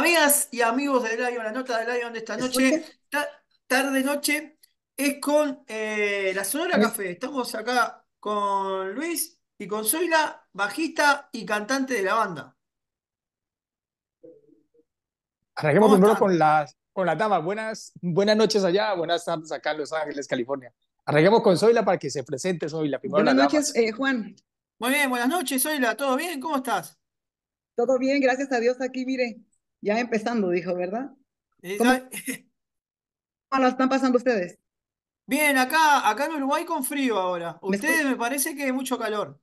Amigas y amigos de Lion, la nota de Lion de esta noche, tarde noche, es con eh, la Sonora Café. Estamos acá con Luis y con Zoila, bajista y cantante de la banda. Arranquemos primero con las con la dama. Buenas, buenas noches allá, buenas tardes acá en Los Ángeles, California. Arranquemos con Zoila para que se presente Zoila. Primero buenas noches, eh, Juan. Muy bien, buenas noches, Zoila. ¿Todo bien? ¿Cómo estás? Todo bien, gracias a Dios aquí, mire, ya empezando, dijo, ¿verdad? Eh, ¿Cómo, lo están pasando ustedes? Bien, acá, acá en Uruguay con frío ahora. Ustedes me, parece que hay mucho calor.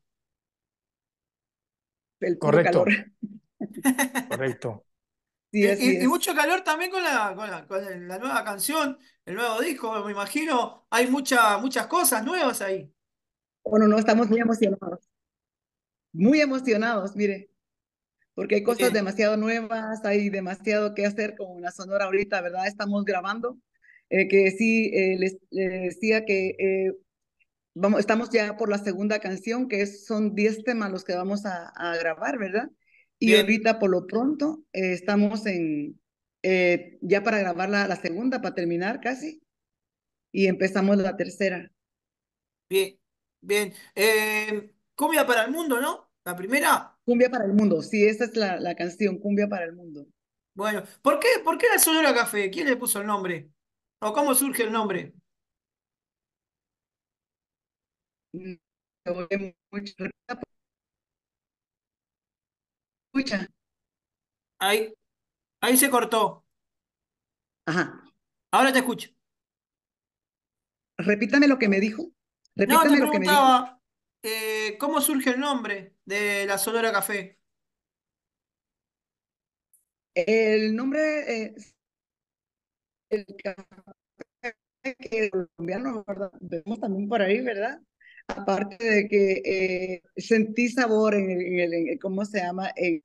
El Correcto. Correcto. Eh, y, mucho calor también con la, con la, nueva canción, el nuevo disco, me imagino. Hay muchas cosas nuevas ahí. Bueno, no, estamos muy emocionados. Muy emocionados, mire porque hay cosas demasiado nuevas, hay demasiado que hacer con la Sonora ahorita, ¿verdad? Estamos grabando, eh, que sí, eh, les, eh, decía que vamos, estamos ya por la segunda canción, que son 10 temas los que vamos a, grabar, ¿verdad? Y ahorita por lo pronto estamos en, ya para grabar la, segunda, para terminar casi, y empezamos la tercera. Bien, bien. comida para el mundo, ¿no? La primera. Cumbia para el mundo, sí, esta es la, canción, Cumbia para el mundo. Bueno, ¿por qué, por qué la Sonora Café? ¿Quién le puso el nombre? ¿O cómo surge el nombre? Escucha. Ahí, ahí se cortó. Ajá. Ahora te escucho. Repítame lo que me dijo. Repítame no, preguntaba, lo que me dijo. Eh, ¿cómo surge el nombre? de la Sonora Café? El nombre es eh, el café que vemos también por ahí, ¿verdad? Aparte de que eh, sentí sabor en el, el, ¿cómo se llama? Eh,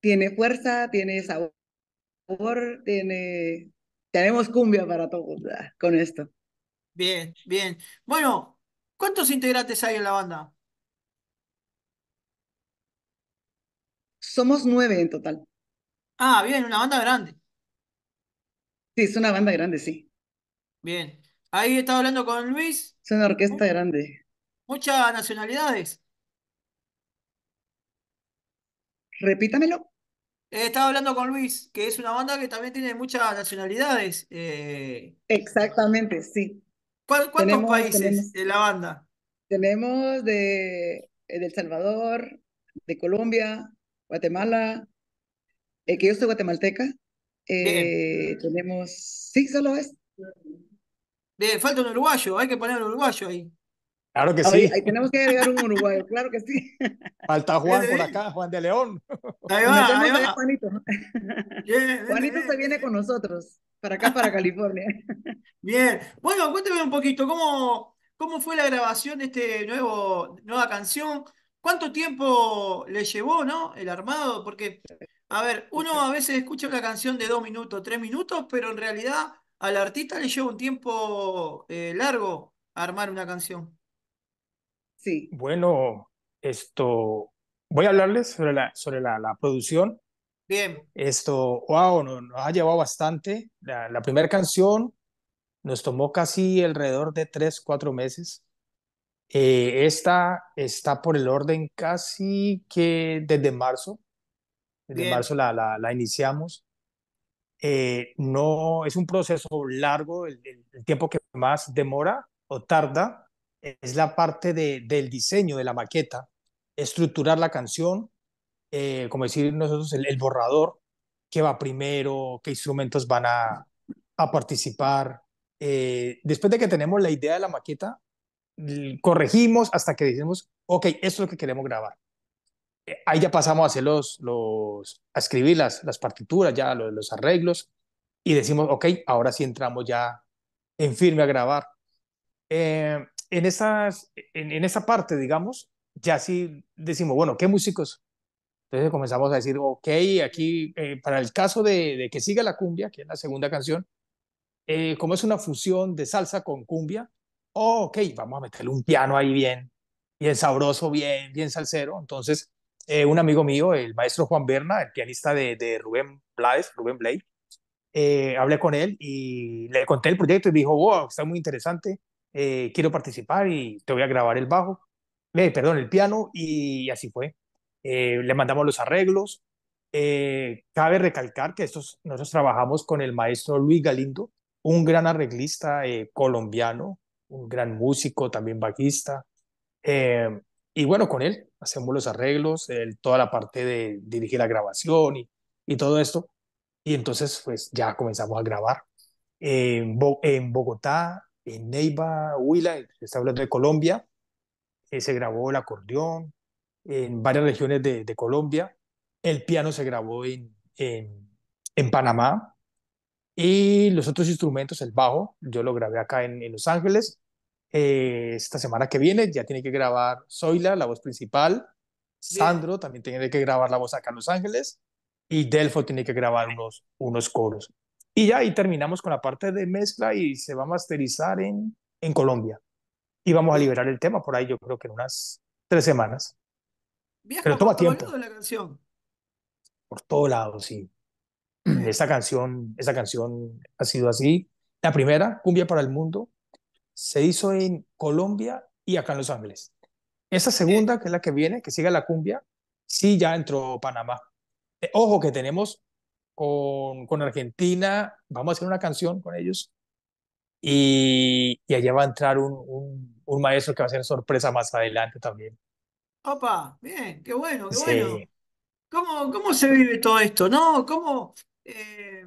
tiene fuerza, tiene sabor, tiene, tenemos cumbia para todos con esto. Bien, bien. Bueno, ¿cuántos integrantes hay en la banda? Somos nueve en total. Ah, bien, una banda grande. Sí, es una banda grande, sí. Bien. Ahí estaba hablando con Luis. Es una orquesta grande. Muchas nacionalidades. Repítamelo. Eh, estaba hablando con Luis, que es una banda que también tiene muchas nacionalidades. Eh. Exactamente, sí. ¿Cuántos países de la banda? Tenemos de, eh, de El Salvador, de Colombia, Guatemala, eh, que yo soy guatemalteca. Eh, tenemos, sí, solo es. Bien, falta un uruguayo, hay que poner un uruguayo ahí. Claro que sí. tenemos que agregar un uruguayo, claro que sí. Falta Juan por acá, Juan de León. Ahí va, ahí va. Juanito. se viene con nosotros, para acá, para California. Bien, bueno, cuéntame un poquito, ¿cómo, cómo fue la grabación de esta nueva canción? ¿Cuánto tiempo le llevó, no? El armado, porque, a ver, uno a veces escucha una canción de dos minutos, tres minutos, pero en realidad al artista le lleva un tiempo eh, largo armar una canción. Sí. Bueno, esto, voy a hablarles sobre la, sobre la, producción. Bien. Esto, wow, nos, ha llevado bastante. La, la primera canción nos tomó casi alrededor de tres, cuatro meses. Eh, esta está por el orden casi que desde marzo. Desde marzo la, la, iniciamos. Eh, no es un proceso largo, el, tiempo que más demora o tarda es la parte del diseño de la maqueta, estructurar la canción, eh, como decir nosotros, el, borrador, qué va primero, qué instrumentos van a, participar. después de que tenemos la idea de la maqueta, corregimos hasta que decimos, ok, esto es lo que queremos grabar. Eh, ahí ya pasamos a hacer los, los a escribir las, partituras, ya los, arreglos, y decimos, ok, ahora sí entramos ya en firme a grabar. Eh, en, esas, en, esa parte, digamos, ya sí decimos, bueno, ¿qué músicos? Entonces comenzamos a decir, ok, aquí, eh, para el caso de, que siga la cumbia, que es la segunda canción, como es una fusión de salsa con cumbia, Okay, ok, vamos a meterle un piano ahí bien, bien sabroso, bien, bien salsero. Entonces, eh, un amigo mío, el maestro Juan Berna, el pianista de, de Rubén Blades, Rubén Blade, eh, hablé con él y le conté el proyecto y dijo, wow, está muy interesante, eh, quiero participar y te voy a grabar el bajo, perdón, el piano, y así fue. le mandamos los arreglos. cabe recalcar que nosotros trabajamos con el maestro Luis Galindo, un gran arreglista colombiano, un gran músico, también bajista. Eh, y bueno, con él hacemos los arreglos, toda la parte de dirigir la grabación y, todo esto. Y entonces, pues ya comenzamos a grabar eh, en, Bogotá, en Neiva, Huila, está hablando de Colombia. Eh, se grabó el acordeón en varias regiones de, Colombia. El piano se grabó en, en, Panamá. Y los otros instrumentos, el bajo, yo lo grabé acá en Los Ángeles. Eh, esta semana que viene ya tiene que grabar Zoila, la voz principal. Sandro también tiene que grabar la voz acá en Los Ángeles. Y Delfo tiene que grabar unos, unos coros. Y ya ahí terminamos con la parte de mezcla y se va a masterizar en, en Colombia. Y vamos a liberar el tema por ahí, yo creo que en unas tres semanas. Pero toma tiempo. la canción. Por todo lado, sí. Esta canción, esta canción ha sido así. La primera, Cumbia para el Mundo, se hizo en Colombia y acá en Los Ángeles. Esa segunda, eh. que es la que viene, que sigue la cumbia, sí ya entró Panamá. Eh, ojo que tenemos con, con, Argentina, vamos a hacer una canción con ellos y, y allá va a entrar un, un, un, maestro que va a ser sorpresa más adelante también. Opa, bien, qué bueno, qué bueno. ¿Cómo, ¿Cómo se vive todo esto? ¿No? ¿Cómo, eh,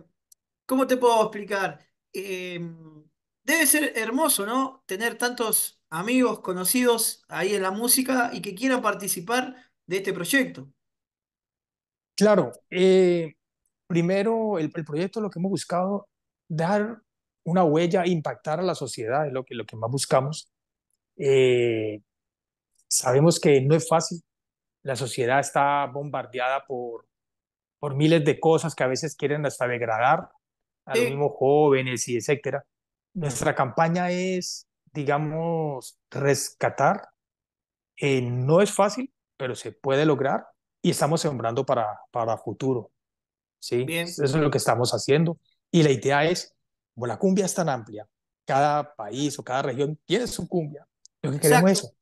¿Cómo te puedo explicar? Em, Debe ser hermoso, ¿no? Tener tantos amigos, conocidos ahí en la música y que quieran participar de este proyecto. Claro, eh, primero el, proyecto lo que hemos buscado, dar una huella, impactar a la sociedad, es lo que, más buscamos. Eh, sabemos que no es fácil, la sociedad está bombardeada por, por miles de cosas que a veces quieren hasta degradar a los mismos jóvenes y etcétera. Nuestra campaña es, digamos, rescatar. Eh, no es fácil, pero se puede lograr y estamos sembrando para, para futuro. ¿sí? Eso es lo que estamos haciendo. Y la idea es, como la cumbia es tan amplia, cada país o cada región tiene su cumbia. Lo que queremos es eso,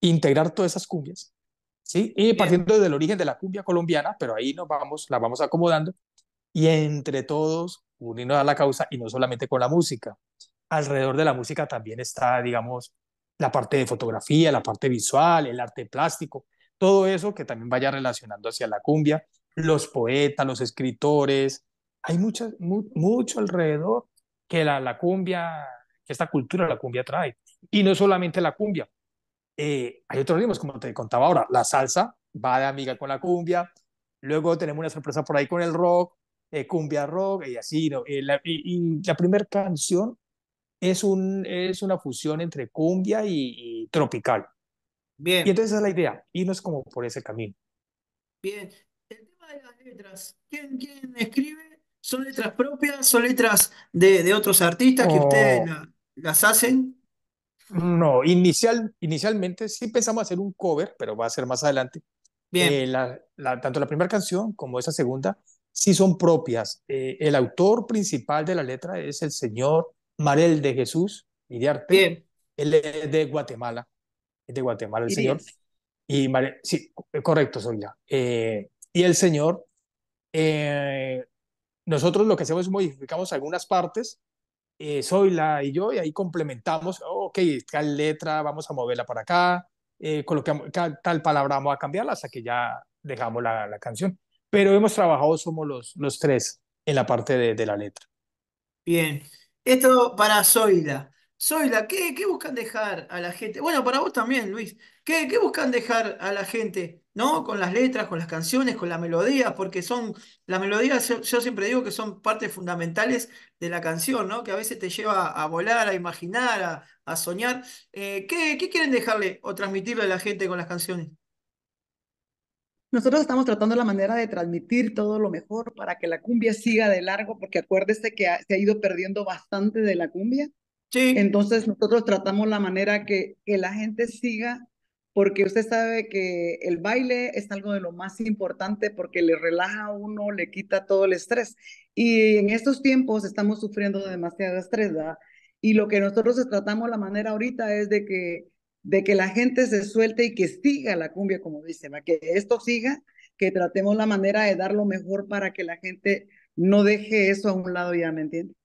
integrar todas esas cumbias. ¿sí? Y partiendo del origen de la cumbia colombiana, pero ahí nos vamos, la vamos acomodando y entre todos unirnos a la causa y no solamente con la música alrededor de la música también está, digamos, la parte de fotografía, la parte visual, el arte plástico, todo eso que también vaya relacionando hacia la cumbia, los poetas, los escritores, hay mucho, mucho alrededor que la, la cumbia, que esta cultura la cumbia trae. Y no solamente la cumbia, eh, hay otros ritmos, como te contaba ahora, la salsa va de amiga con la cumbia, luego tenemos una sorpresa por ahí con el rock, eh, cumbia rock y así. ¿no? Eh, y, la primera canción es, un, es una fusión entre cumbia y, tropical. Bien. Y entonces esa es la idea, es como por ese camino. Bien. El tema de las letras, ¿quién, escribe? ¿Son letras propias? ¿Son letras de, otros artistas que ustedes las hacen? No, inicial, inicialmente sí pensamos hacer un cover, pero va a ser más adelante. Bien. Eh, tanto la primera canción como esa segunda sí son propias. Eh, el autor principal de la letra es el señor Marel de Jesús y Bien. Él es de Guatemala. Es de Guatemala el señor. Y Marel, sí, correcto, soy Eh, y el señor, eh, nosotros lo que hacemos es modificamos algunas partes. Soy eh, la y yo, y ahí complementamos, ok, tal letra, vamos a moverla para acá, eh, colocamos tal, palabra, vamos a cambiarla hasta que ya dejamos la, canción. Pero hemos trabajado, somos los, los tres en la parte de, de la letra. Bien, esto para Zoila. Zoila, ¿qué, qué buscan dejar a la gente? Bueno, para vos también, Luis. ¿Qué, qué buscan dejar a la gente? ¿No? Con las letras, con las canciones, con la melodía, porque son, la melodía yo, siempre digo que son partes fundamentales de la canción, ¿no? Que a veces te lleva a volar, a imaginar, a, soñar. Eh, ¿qué, ¿Qué quieren dejarle o transmitirle a la gente con las canciones? Nosotros estamos tratando la manera de transmitir todo lo mejor para que la cumbia siga de largo, porque acuérdese que se ha ido perdiendo bastante de la cumbia. Sí. Entonces nosotros tratamos la manera que, que la gente siga, porque usted sabe que el baile es algo de lo más importante porque le relaja a uno, le quita todo el estrés. Y en estos tiempos estamos sufriendo demasiado estrés, ¿verdad? Y lo que nosotros tratamos la manera ahorita es de que de que la gente se suelte y que siga la cumbia, como dice, dicen, que esto siga, que tratemos la manera de dar lo mejor para que la gente no deje eso a un lado ya, ¿me entiendes?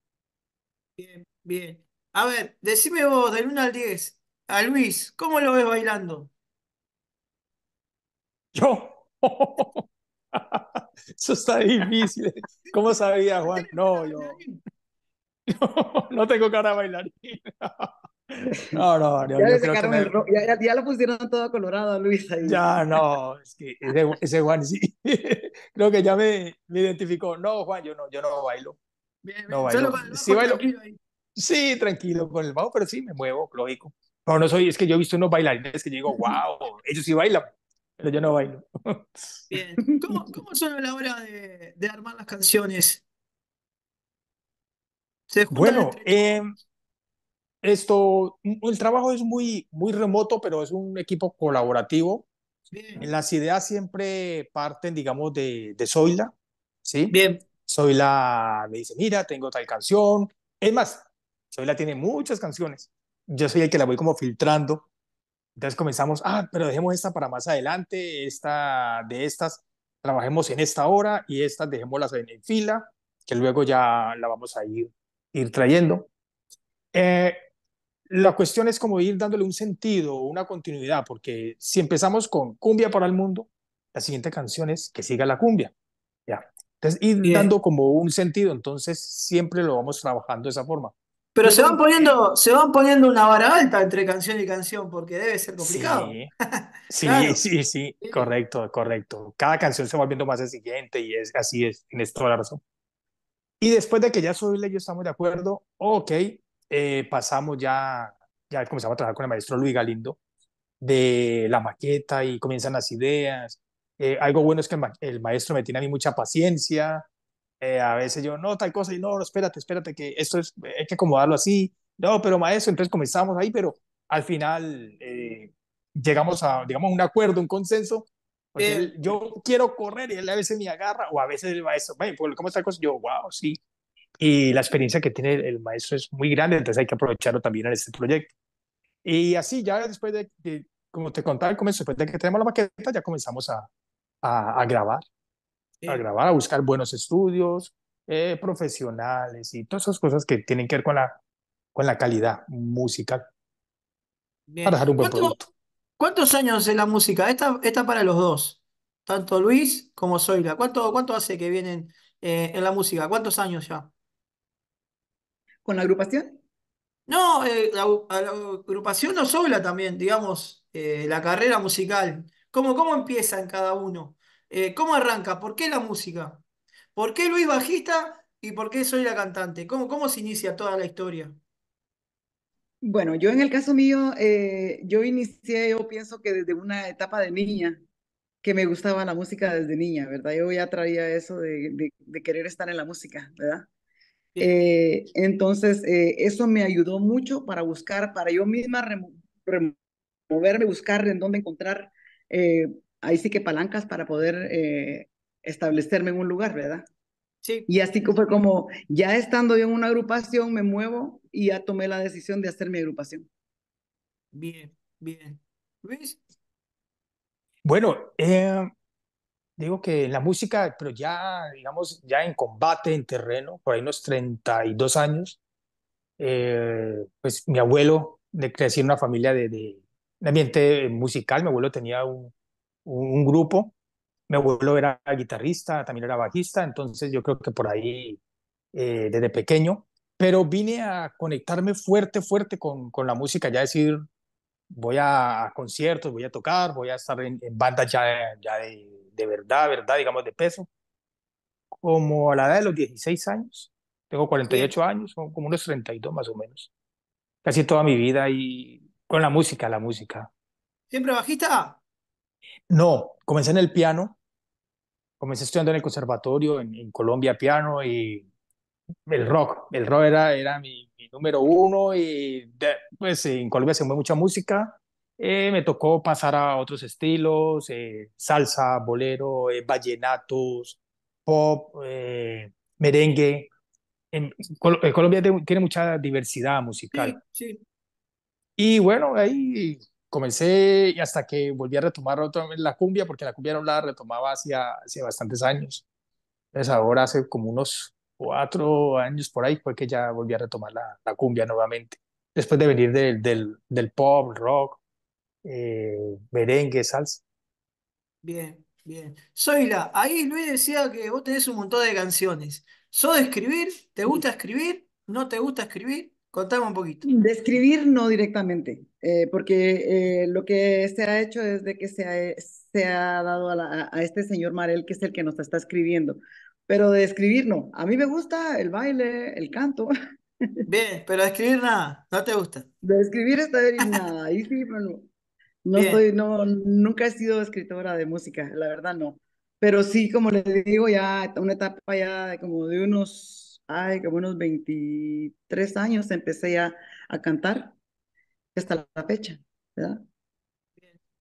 Bien, bien. A ver, decime vos, del 1 al 10, a Luis, ¿cómo lo ves bailando? Yo. Eso está difícil. ¿Cómo sabía, Juan? No, yo. No, tengo cara a bailar. No, no, ya, yo creo que ya, lo pusieron todo colorado, Luis. Ya, no, es que ese, Juan sí. creo que ya me, me, identificó. No, Juan, yo no, yo no bailo. Bien, No bailo. sí, Tranquilo con el bajo, pero sí me muevo, lógico. No, no soy, es que yo he visto unos bailarines que digo, wow, ellos sí bailan, pero yo no bailo. Bien, ¿cómo, cómo son a la hora de, armar las canciones? bueno, eh, esto, mm, el trabajo es muy, muy remoto, pero es un equipo colaborativo. Las ideas siempre parten, digamos, de, de Zoila, ¿sí? Bien. Zoila me dice, mira, tengo tal canción. Es más, Zoila tiene muchas canciones. Yo soy el que la voy como filtrando. Entonces comenzamos, ah, pero dejemos esta para más adelante, esta de estas, trabajemos en esta hora y estas dejémoslas en, fila, que luego ya la vamos a ir, ir trayendo. Eh, la cuestión es como ir dándole un sentido, una continuidad, porque si empezamos con cumbia para el mundo, la siguiente canción es que siga la cumbia. Ya. Entonces, ir dando como un sentido, entonces siempre lo vamos trabajando de esa forma. Pero se van poniendo, se van poniendo una vara alta entre canción y canción, porque debe ser complicado. Sí, sí, sí, correcto, correcto. Cada canción se va viendo más exigente y es así es, en esto la razón. Y después de que ya soy yo estamos de acuerdo, ok, eh, pasamos ya, ya comenzamos a trabajar con el maestro Luis Galindo de la maqueta y comienzan las ideas. Eh, algo bueno es que el, maestro me tiene a mí mucha paciencia. Eh, a veces yo, no, tal cosa, y no, espérate, espérate, que esto es, hay que acomodarlo así. No, pero maestro, entonces comenzamos ahí, pero al final llegamos a, digamos, un acuerdo, un consenso. Pues él, yo quiero correr y él a veces me agarra, o a veces el maestro, pues, ¿cómo está cosa? Yo, wow, sí, y la experiencia que tiene el maestro es muy grande, entonces hay que aprovecharlo también en este proyecto. Y así, ya después de, que... como te contaba al comienzo, después de que tenemos la maqueta, ya comenzamos a, a, grabar, a grabar, a buscar buenos estudios eh, profesionales y todas esas cosas que tienen que ver con la, con la calidad musical un ¿Cuántos años en la música? Esta, esta para los dos, tanto Luis como Zoila. ¿Cuánto, cuánto hace que vienen eh, en la música? ¿Cuántos años ya? con la agrupación? No, eh, la, agrupación no sola también, digamos, eh, la carrera musical. ¿Cómo, cómo empieza en cada uno? Eh, ¿cómo arranca? ¿Por qué la música? ¿Por qué Luis bajista y por qué soy la cantante? ¿Cómo, cómo se inicia toda la historia? Bueno, yo en el caso mío, yo inicié, yo pienso que desde una etapa de niña, que me gustaba la música desde niña, ¿verdad? Yo ya traía eso de, querer estar en la música, ¿verdad? Eh, entonces, eh, eso me ayudó mucho para buscar, para yo misma removerme, buscar en dónde encontrar, eh, ahí sí que palancas para poder establecerme en un lugar, ¿verdad? Sí. Y así fue como, ya estando yo en una agrupación, me muevo y ya tomé la decisión de hacer mi agrupación. Bien, bien. Luis. Bueno, eh, digo que en la música, pero ya, digamos, ya en combate, en terreno, por ahí unos 32 años, eh, pues mi abuelo, de crecí en una familia de, de, ambiente musical, mi abuelo tenía un, un, grupo, mi abuelo era guitarrista, también era bajista, entonces yo creo que por ahí, eh, desde pequeño, pero vine a conectarme fuerte, fuerte con, con la música, ya decir, voy a conciertos, voy a tocar, voy a estar en, bandas ya, de, verdad, verdad, digamos de peso. Como a la edad de los 16 años, tengo 48 años, como unos 32 más o menos. Casi toda mi vida y con la música, la música. ¿Siempre bajista? No, comencé en el piano. Comencé estudiando en el conservatorio en, en Colombia piano y el rock. El rock era, era mi, número uno y pues en Colombia se mueve mucha música. Eh, me tocó pasar a otros estilos, eh, salsa, bolero, eh, vallenatos, pop, merengue. En, Colombia tiene mucha diversidad musical. Sí, Y bueno, ahí comencé y hasta que volví a retomar la cumbia, porque la cumbia no la retomaba hacía, hace bastantes años. Entonces pues ahora hace como unos cuatro años por ahí fue que ya volví a retomar la, la cumbia nuevamente. Después de venir del, del, del pop, rock, eh, merengue, salsa. Bien, bien. Zoila, ahí Luis decía que vos tenés un montón de canciones. ¿Sos de escribir? ¿Te gusta escribir? ¿No te gusta escribir? Contame un poquito. De escribir no directamente, eh, porque eh, lo que se ha hecho es de que se ha, se ha dado a, la, a, este señor Marel, que es el que nos está escribiendo pero de escribir no. A mí me gusta el baile, el canto. Bien, pero de escribir nada, no te gusta. De escribir está bien, nada, sí, pero no, soy, no, nunca he sido escritora de música, la verdad no. Pero sí, como les digo, ya una etapa ya de como de unos, ay, como unos 23 años empecé ya a cantar hasta la fecha, ¿verdad?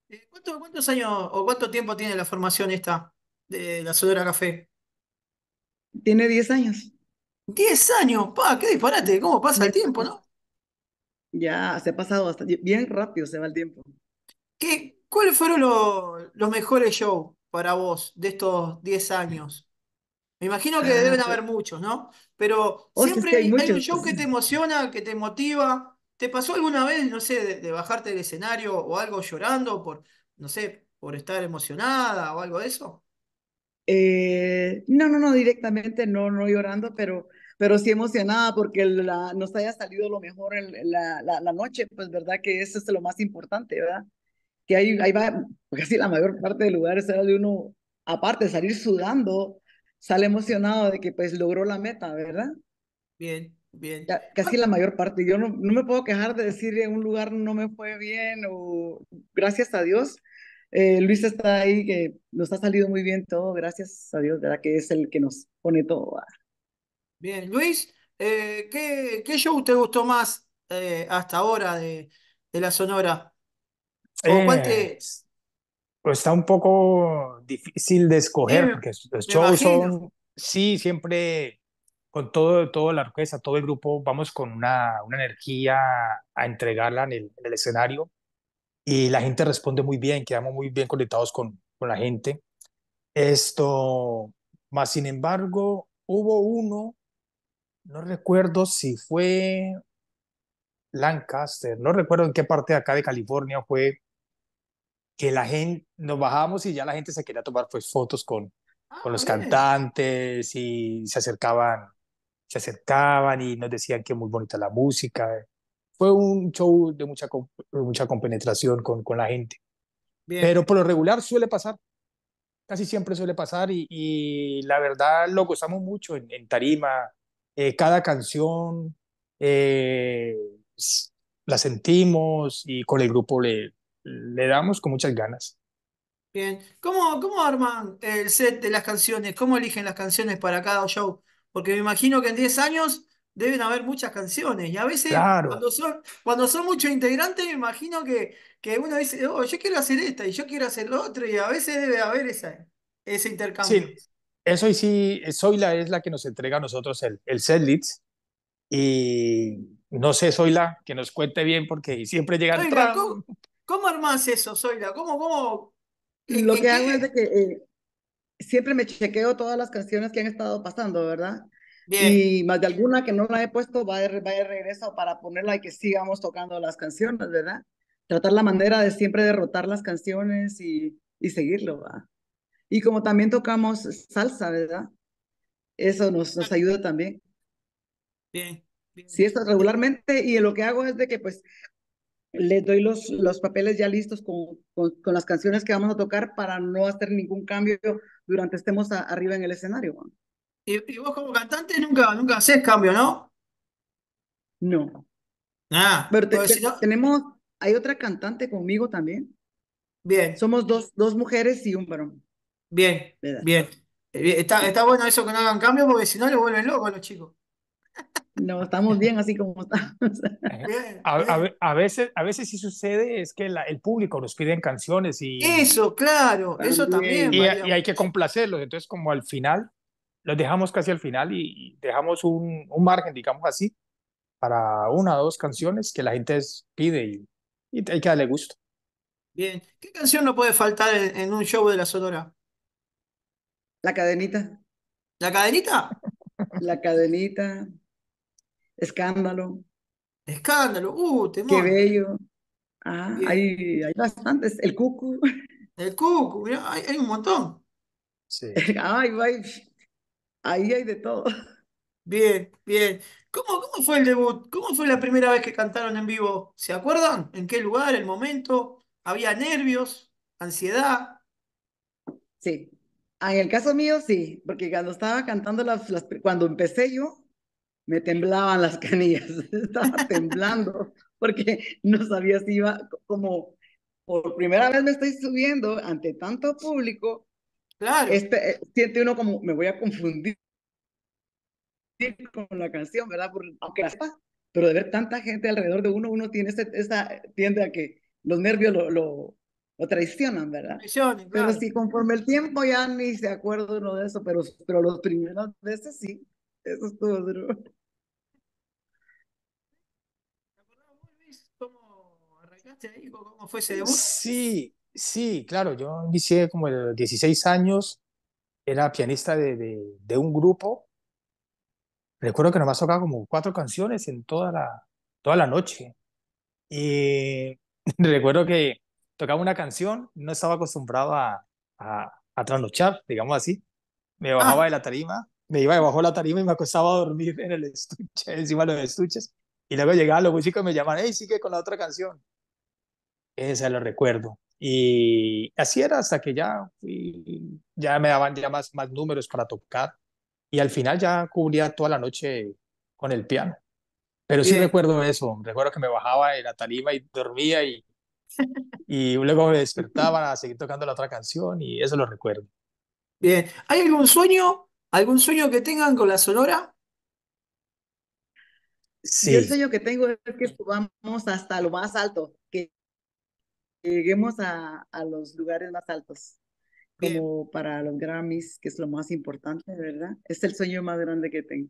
Eh, ¿Cuántos años o cuánto tiempo tiene la formación esta de la Sodera Café? Tiene 10 años. 10 años, pa, qué disparate, cómo pasa el tiempo, ¿no? Ya, se ha pasado bastante, bien rápido se va el tiempo. ¿Qué, cuáles fueron los mejores shows para vos de estos 10 años? Me imagino que ah, deben haber muchos, ¿no? Pero oh, siempre hay un show que te emociona, que te motiva. ¿Te pasó alguna vez, no sé, de, de bajarte del escenario o algo llorando por, no sé, por estar emocionada o algo de eso? Eh, no, no, no, directamente, no, no llorando, pero, pero sí emocionada porque la, nos haya salido lo mejor en la, noche, pues verdad que eso es lo más importante, ¿verdad? Que ahí, ahí va, casi la mayor parte de lugares era de uno, aparte, de salir sudando, sale emocionado de que pues logró la meta, ¿verdad? Bien, bien. casi la mayor parte. Yo no, no me puedo quejar de decir en eh, un lugar no me fue bien o gracias a Dios eh, Luis está ahí, que nos ha salido muy bien todo, gracias a Dios, ¿verdad? Que es el que nos pone todo. Ah. Bien, Luis, eh, ¿qué, ¿qué, show te gustó más eh, hasta ahora de, la Sonora? cuál pues está un poco difícil de escoger, porque los shows son, sí, siempre con todo, todo la orquesta, todo el grupo, vamos con una, una energía a entregarla en el escenario y la gente responde muy bien, quedamos muy bien conectados con, con la gente. Esto, más sin embargo, hubo uno, no recuerdo si fue Lancaster, no recuerdo en qué parte acá de California fue, que la gente, nos bajamos y ya la gente se quería tomar pues, fotos con, con los ah, cantantes y se acercaban, se acercaban y nos decían que muy bonita la música fue un show de mucha, mucha compenetración con, con la gente. Pero por lo regular suele pasar, casi siempre suele pasar y, la verdad lo gozamos mucho en, tarima, eh, cada canción eh, la sentimos y con el grupo le, le damos con muchas ganas. Bien, ¿Cómo, ¿cómo arman el set de las canciones? ¿Cómo eligen las canciones para cada show? Porque me imagino que en 10 años deben haber muchas canciones. Y a veces, cuando, son, cuando son muchos integrantes, me imagino que, que uno dice, oh, yo quiero hacer esta y yo quiero hacer lo otro, y a veces debe haber esa, ese intercambio. Sí, eso y sí, Soyla es la que nos entrega a nosotros el, el Y no sé, Soyla, que nos cuente bien, porque siempre llega el ¿cómo, ¿cómo, armás eso, Soyla? ¿Cómo, cómo? Lo que hago es que eh, siempre me chequeo todas las canciones que han estado pasando, ¿verdad? Y más de alguna que no la he puesto va de, va regreso para ponerla y que sigamos tocando las canciones, ¿verdad? Tratar la manera de siempre derrotar las canciones y, y seguirlo, ¿verdad? Y como también tocamos salsa, ¿verdad? Eso nos, nos ayuda también. Bien. Sí, esto regularmente. Y lo que hago es de que pues les doy los, los papeles ya listos con, con, las canciones que vamos a tocar para no hacer ningún cambio durante estemos arriba en el escenario. Y, vos como cantante nunca, nunca haces cambio, ¿no? No. Ah, pero tenemos, hay otra cantante conmigo también. Bien. Somos dos, dos mujeres y un varón. Bien, eh, bien. Está, está bueno eso que no hagan cambio porque si no le vuelven locos a los chicos. No, estamos bien así como estamos. Eh, a, veces, a veces sí sucede es que el público nos piden canciones y... Eso, claro, eso también. y, hay que complacerlos, entonces como al final los dejamos casi al final y, dejamos un, un, margen, digamos así, para una o dos canciones que la gente pide y, y hay que darle gusto. Bien, ¿qué canción no puede faltar en, un show de la Sonora? La cadenita. ¿La cadenita? la cadenita. Escándalo. Escándalo, uh, temor. Qué bello. Ah, hay, hay, bastantes. El cucu. El cucu, hay, hay un montón. Sí. Ay, bye ahí hay de todo. Bien, bien. ¿Cómo, cómo fue el debut? ¿Cómo fue la primera vez que cantaron en vivo? ¿Se acuerdan? ¿En qué lugar? ¿El momento? ¿Había nervios? ¿Ansiedad? Sí. Ah, en el caso mío, sí, porque cuando estaba cantando las, las cuando empecé yo, me temblaban las canillas, estaba temblando, porque no sabía si iba como, por primera vez me estoy subiendo ante tanto público, Claro. Este, eh, siente uno como, me voy a confundir con la canción, ¿verdad? pero de ver tanta gente alrededor de uno, uno tiene tiende a que los nervios lo, lo, traicionan, ¿verdad? Pero sí, conforme el tiempo ya ni se acuerda uno de eso, pero, pero los primeros veces sí, eso es duro. cómo ahí, cómo fue ese Sí, Sí, claro, yo inicié como los 16 años, era pianista de, un grupo. Recuerdo que nomás tocaba como cuatro canciones en toda la, toda la noche. Y recuerdo que tocaba una canción, no estaba acostumbrado a, a, trasnochar, digamos así. Me bajaba ah. de la tarima, me iba debajo de la tarima y me acostaba a dormir en el estuche, encima de los estuches. Y luego llegaban los músicos y me llamaban, hey, sigue con la otra canción. Esa lo recuerdo. Y así era hasta que ya, ya me daban ya más, más números para tocar. Y al final ya cubría toda la noche con el piano. Pero sí, recuerdo eso. Recuerdo que me bajaba de la tarima y dormía y, y luego me despertaba a seguir tocando la otra canción y eso lo recuerdo. Bien. ¿Hay algún sueño? ¿Algún sueño que tengan con la Sonora? Sí. el sueño que tengo es que subamos hasta lo más alto, que lleguemos a, a los lugares más altos, como para los Grammys, que es lo más importante, ¿verdad? Es el sueño más grande que tengo.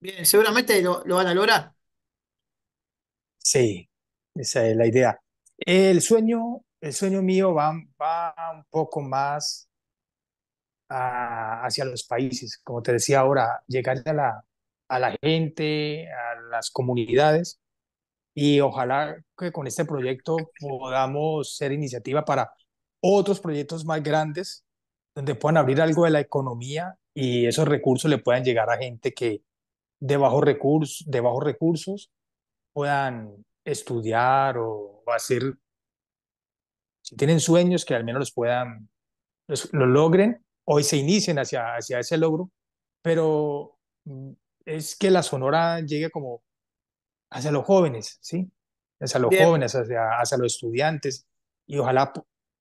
Bien, seguramente lo, lo van a lograr. Sí, esa es la idea. El sueño, el sueño mío va, va un poco más a, hacia los países, como te decía ahora, llegar a la, a la gente, a las comunidades y ojalá que con este proyecto podamos ser iniciativa para otros proyectos más grandes donde puedan abrir algo de la economía y esos recursos le puedan llegar a gente que de bajos recursos, de bajos recursos puedan estudiar o, hacer, si tienen sueños que al menos los puedan, los, logren hoy se inicien hacia, hacia ese logro, pero mm, es que la Sonora llegue como hacia los jóvenes, ¿sí? Hacia los jóvenes, hacia, hacia los estudiantes. Y ojalá,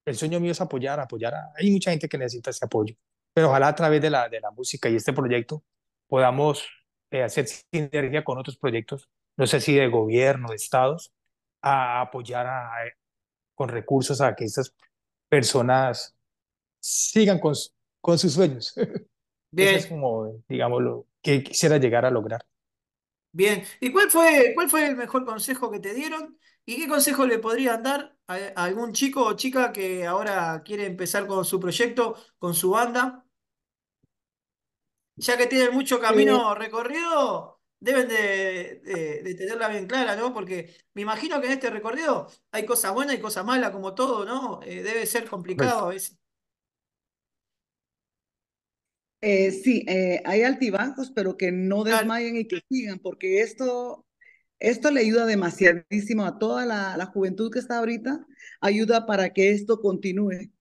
el sueño mío es apoyar, apoyar. A, hay mucha gente que necesita ese apoyo, pero ojalá a través de la, de la música y este proyecto podamos eh, hacer sinergia con otros proyectos, no sé si de gobierno, de estados, a apoyar eh, con recursos a que estas personas sigan con, con sus sueños. es como, digamos, lo que quisiera llegar a lograr. Bien. ¿Y cuál fue, cuál fue el mejor consejo que te dieron? ¿Y qué consejo le podrían dar a, algún chico o chica que ahora quiere empezar con su proyecto, con su banda? Ya que tienen mucho eh, camino recorrido, deben de, tenerla bien clara, ¿no? Porque me imagino que en este recorrido hay cosas buenas y cosas malas, como todo, ¿no? Eh, debe ser pues complicado a veces. Eh, sí, eh, hay altibajos, pero que no desmayen y que sigan, porque esto, esto le ayuda demasiadísimo a toda la, juventud que está ahorita, ayuda para que esto continúe,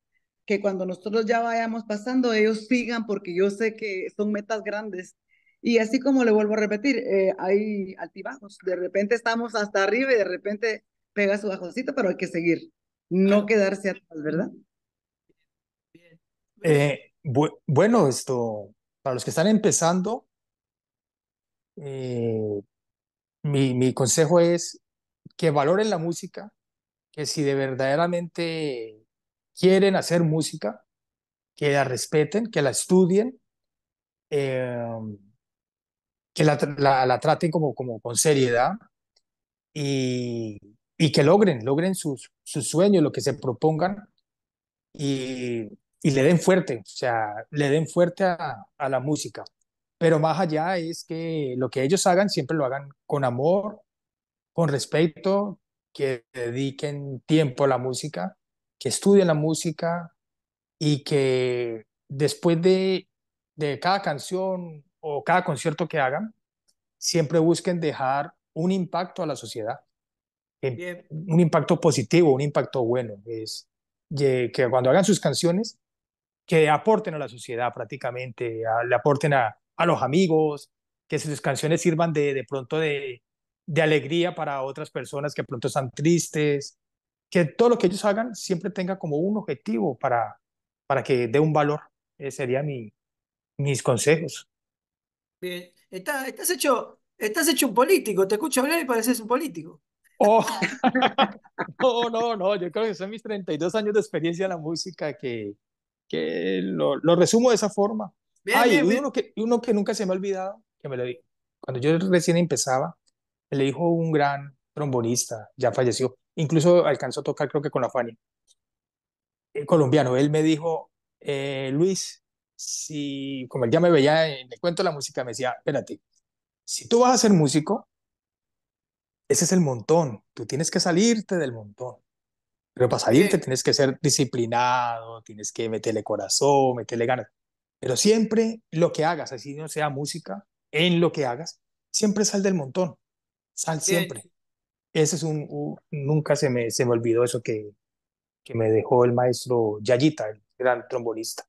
que cuando nosotros ya vayamos pasando, ellos sigan, porque yo sé que son metas grandes. Y así como le vuelvo a repetir, eh, hay altibajos, de repente estamos hasta arriba y de repente pega su bajoncito, pero hay que seguir, no quedarse atrás, ¿verdad? Eh, bueno, esto, para los que están empezando, eh, mi, consejo es que valoren la música, que si de verdaderamente quieren hacer música, que la respeten, que la estudien, em, que la, traten como, con seriedad y, que logren, logren sus, sus sueños, lo que se propongan y, y le den fuerte, o sea, le den fuerte a, la música. Pero más allá es que lo que ellos hagan siempre lo hagan con amor, con respeto, que dediquen tiempo a la música, que estudien la música y que después de, cada canción o cada concierto que hagan, siempre busquen dejar un impacto a la sociedad, un impacto positivo, un impacto bueno. Es que cuando hagan sus canciones que aporten a la sociedad prácticamente, le aporten a, los amigos, que sus canciones sirvan de, de pronto de, de alegría para otras personas que pronto están tristes, que todo lo que ellos hagan siempre tenga como un objetivo para, para que dé un valor. Ese serían mi, mis consejos. Bien, estás, hecho, estás hecho un político, te escucho hablar y pareces un político. Oh. no, no, no, yo creo que son mis 32 años de experiencia en la música que, que lo, lo resumo de esa forma. hay Uno, que, uno que nunca se me ha olvidado, que me lo di Cuando yo recién empezaba, me lo dijo un gran trombonista, ya falleció. Incluso alcanzó a tocar, creo que con la Fania. Eh, colombiano, él me dijo, eh, Luis, si, como él ya me veía en cuento la música, me decía, espérate, si tú vas a ser músico, ese es el montón, tú tienes que salirte del montón. Pero para salirte tienes que ser disciplinado, tienes que meterle corazón, meterle ganas. Pero siempre lo que hagas, así no sea música, en lo que hagas, siempre sal del montón. Sal siempre. Ese es un, nunca se me, se me olvidó eso que, que me dejó el maestro Yayita, el gran trombonista.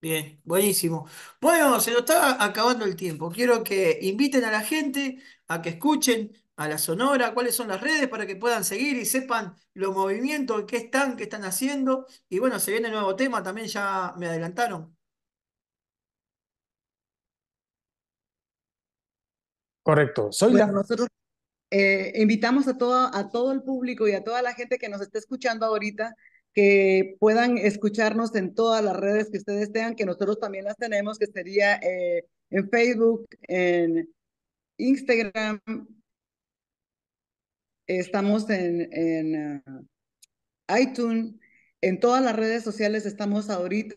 Bien, buenísimo. Bueno, se nos está acabando el tiempo. Quiero que inviten a la gente a que escuchen a la Sonora, cuáles son las redes para que puedan seguir y sepan los movimientos, qué están, qué están haciendo. Y bueno, se viene nuevo tema, también ya me adelantaron. Correcto. Soy Nosotros eh, invitamos a todo, a todo el público y a toda la gente que nos está escuchando ahorita que puedan escucharnos en todas las redes que ustedes tengan, que nosotros también las tenemos, que sería eh, en Facebook, en Instagram, estamos en, en eh, iTunes, en todas las redes sociales estamos ahorita.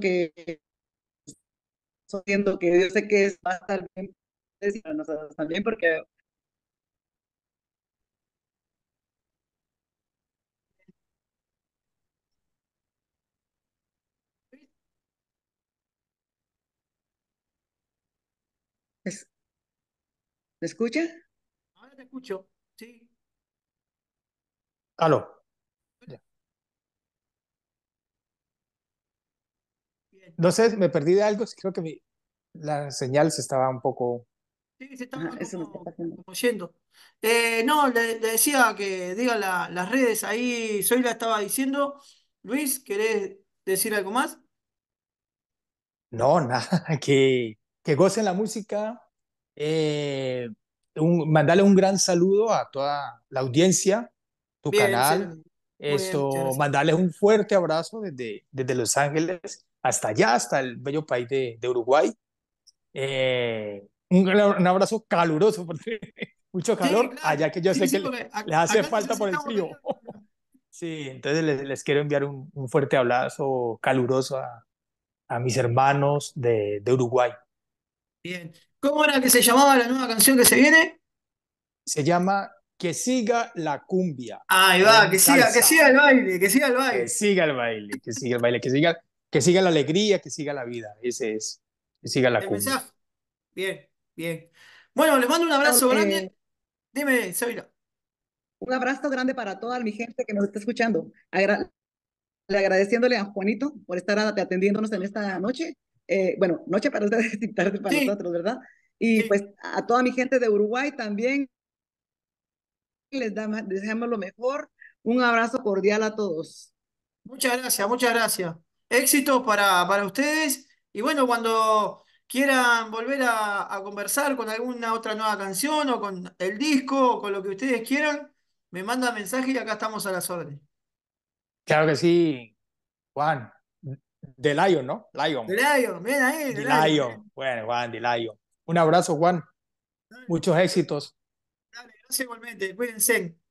Que que yo sé que es va a estar bien para nosotros también, porque ¿Me escucha? Ahora te escucho, sí. Aló. No sé, me perdí de algo, creo que la señal se estaba un poco... Sí, se estaba ah, eh, no, le, decía que diga las redes, ahí Soy la estaba diciendo. Luis, ¿querés decir algo más? No, nada, que, que gocen la música, eh, un, mandarle un gran saludo a toda la audiencia, tu canal. Esto, mandarles un fuerte abrazo desde, desde Los Ángeles hasta allá, hasta el bello país de, de Uruguay. Eh, un, un, abrazo caluroso, porque mucho calor, allá que yo sé que les hace falta por el frío. Sí, entonces les, les quiero enviar un, un, fuerte abrazo caluroso a, a mis hermanos de, de Uruguay. Bien, ¿Cómo era que se llamaba la nueva canción que se viene? Se llama Que siga la cumbia. Ahí va, que siga, que siga el baile, que siga el baile. Que siga el baile, que siga el baile, que siga, que siga la alegría, que siga la vida. Ese es, que siga la cumbia. Bien, bien. Bueno, les mando un abrazo grande. Dime, Sabina. Un abrazo grande para toda mi gente que nos está escuchando. Le agradeciéndole a Juanito por estar atendiéndonos en esta noche eh, bueno, noche para ustedes tarde para nosotros, ¿verdad? Y pues a toda mi gente de Uruguay también les deseamos lo mejor. Un abrazo cordial a todos. Muchas gracias, muchas gracias. Éxito para, para ustedes. Y bueno, cuando quieran volver a, a, conversar con alguna otra nueva canción o con el disco o con lo que ustedes quieran, me mandan mensaje y acá estamos a las órdenes. Claro que sí, Juan. De Lion, ¿no? Lion. De Lion, mira ahí. De Lion. Bueno, Juan, de Lion. Un abrazo, Juan. Muchos éxitos. Dale, gracias igualmente. Cuídense.